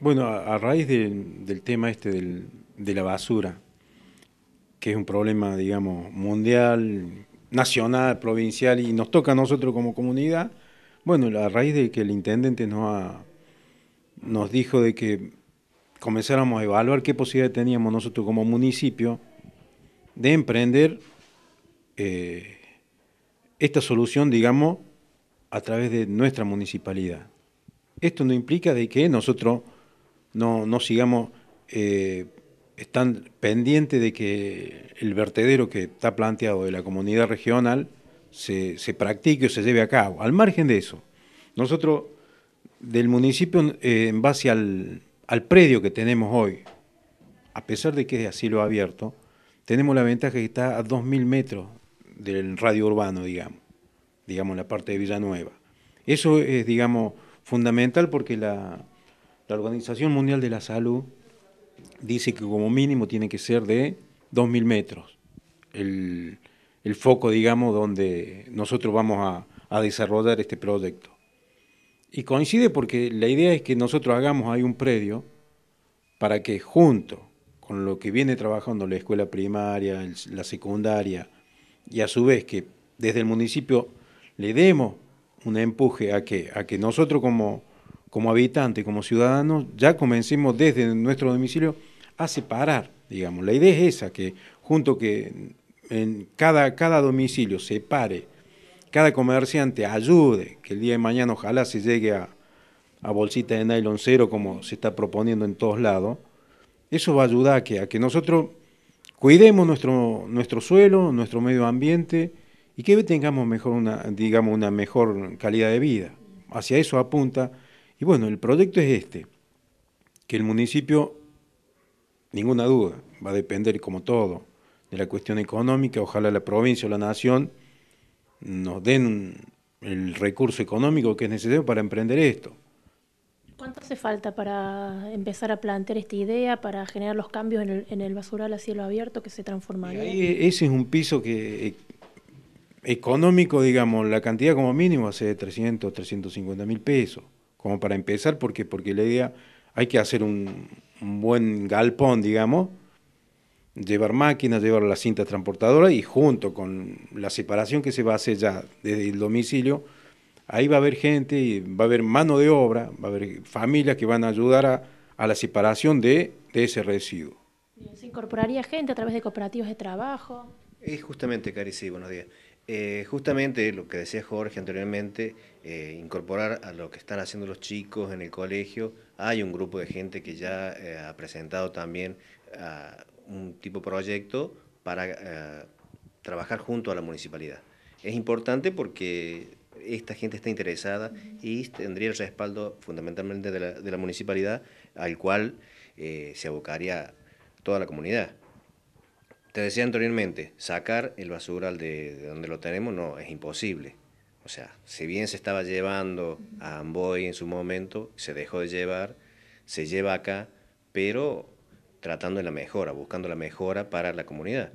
Bueno, a, raíz del tema este del, de la basura, que es un problema, digamos, mundial, nacional, provincial, y nos toca a nosotros como comunidad, bueno, a raíz de que el intendente nos, nos dijo de que comenzáramos a evaluar qué posibilidades teníamos nosotros como municipio de emprender eh, esta solución, digamos, a través de nuestra municipalidad. Esto no implica de que nosotros no, no sigamos eh, están pendientes de que el vertedero que está planteado de la comunidad regional se, practique o se lleve a cabo. Al margen de eso, nosotros del municipio, eh, en base al, predio que tenemos hoy, a pesar de que es de asilo abierto, tenemos la ventaja que está a 2.000 metros del radio urbano, digamos, digamos la parte de Villanueva. Eso es, digamos, fundamental porque la, la Organización Mundial de la Salud dice que como mínimo tiene que ser de 2.000 metros el, foco, digamos, donde nosotros vamos a, a desarrollar este proyecto. Y coincide porque la idea es que nosotros hagamos ahí un predio para que junto con lo que viene trabajando la escuela primaria, la secundaria, y a su vez que desde el municipio le demos un empuje a que, a que nosotros como como habitantes, como ciudadanos, ya comencemos desde nuestro domicilio a separar, digamos. La idea es esa, que junto que en cada, cada domicilio separe, cada comerciante ayude, que el día de mañana ojalá se llegue a, bolsita de nylon cero como se está proponiendo en todos lados, eso va a ayudar a que, a que nosotros cuidemos nuestro, nuestro suelo, nuestro medio ambiente y que tengamos mejor una, digamos, una mejor calidad de vida. Hacia eso apunta y bueno, el proyecto es este, que el municipio, ninguna duda, va a depender como todo de la cuestión económica, ojalá la provincia o la nación nos den el recurso económico que es necesario para emprender esto. ¿Cuánto hace falta para empezar a plantear esta idea, para generar los cambios en el, en basural a cielo abierto que se transformaría? ese es un piso que eh, económico, digamos, la cantidad como mínimo hace 300, 350 mil pesos como para empezar, porque porque la idea hay que hacer un, buen galpón, digamos, llevar máquinas, llevar la cinta transportadora y junto con la separación que se va a hacer ya desde el domicilio, ahí va a haber gente, y va a haber mano de obra, va a haber familias que van a ayudar a, la separación de, ese residuo. ¿Se incorporaría gente a través de cooperativas de trabajo? Es justamente, Cari, buenos días. Eh, justamente lo que decía Jorge anteriormente, eh, incorporar a lo que están haciendo los chicos en el colegio. Hay un grupo de gente que ya eh, ha presentado también ah, un tipo de proyecto para trabajar junto a la municipalidad. Es importante porque esta gente está interesada y tendría el respaldo fundamentalmente de la municipalidad al cual se abocaría toda la comunidad te decía anteriormente, sacar el basural de, de, donde lo tenemos no, es imposible. O sea, si bien se estaba llevando a Amboy en su momento, se dejó de llevar, se lleva acá, pero tratando de la mejora, buscando la mejora para la comunidad.